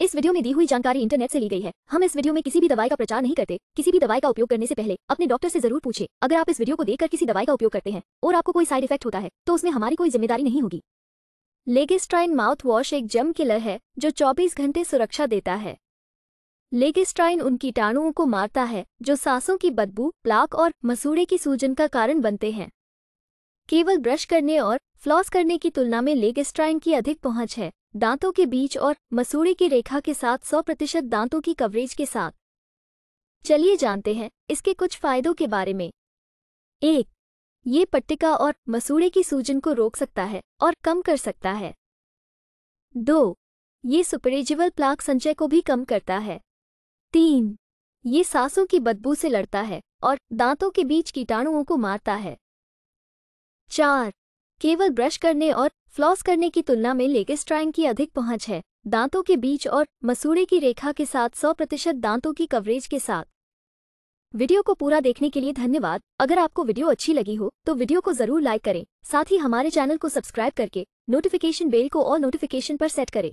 इस वीडियो में दी हुई जानकारी इंटरनेट से ली गई है हम इस वीडियो में किसी भी दवाई का प्रचार नहीं करते किसी भी दवाई का उपयोग करने से पहले अपने डॉक्टर से जरूर पूछे अगर आप इस वीडियो को देखकर किसी दवाई का उपयोग करते हैं और आपको कोई साइड इफेक्ट होता है तो उसमें हमारी कोई जिम्मेदारी नहीं होगी लेगेस्ट्राइन माउथ वॉश एक जम किलर है जो चौबीस घंटे सुरक्षा देता है लेगेस्ट्राइन उन कीटाणुओं को मारता है जो सांसों की बदबू प्लाक और मसूड़े की सूजन का कारण बनते हैं केवल ब्रश करने और फ्लॉस करने की तुलना में लेगेस्ट्राइन की अधिक पहुंच है दांतों के बीच और मसूड़े की रेखा के साथ 100 प्रतिशत दांतों की कवरेज के साथ चलिए जानते हैं इसके कुछ फायदों के बारे में एक ये पट्टिका और मसूड़े की सूजन को रोक सकता है और कम कर सकता है दो ये सुपरेजिबल प्लाक संचय को भी कम करता है तीन ये सांसों की बदबू से लड़ता है और दांतों के बीच कीटाणुओं को मारता है चार केवल ब्रश करने और फ्लॉस करने की तुलना में ट्राइंग की अधिक पहुंच है दांतों के बीच और मसूड़े की रेखा के साथ 100 प्रतिशत दांतों की कवरेज के साथ वीडियो को पूरा देखने के लिए धन्यवाद अगर आपको वीडियो अच्छी लगी हो तो वीडियो को जरूर लाइक करें साथ ही हमारे चैनल को सब्सक्राइब करके नोटिफिकेशन बेल को और नोटिफिकेशन पर सेट करें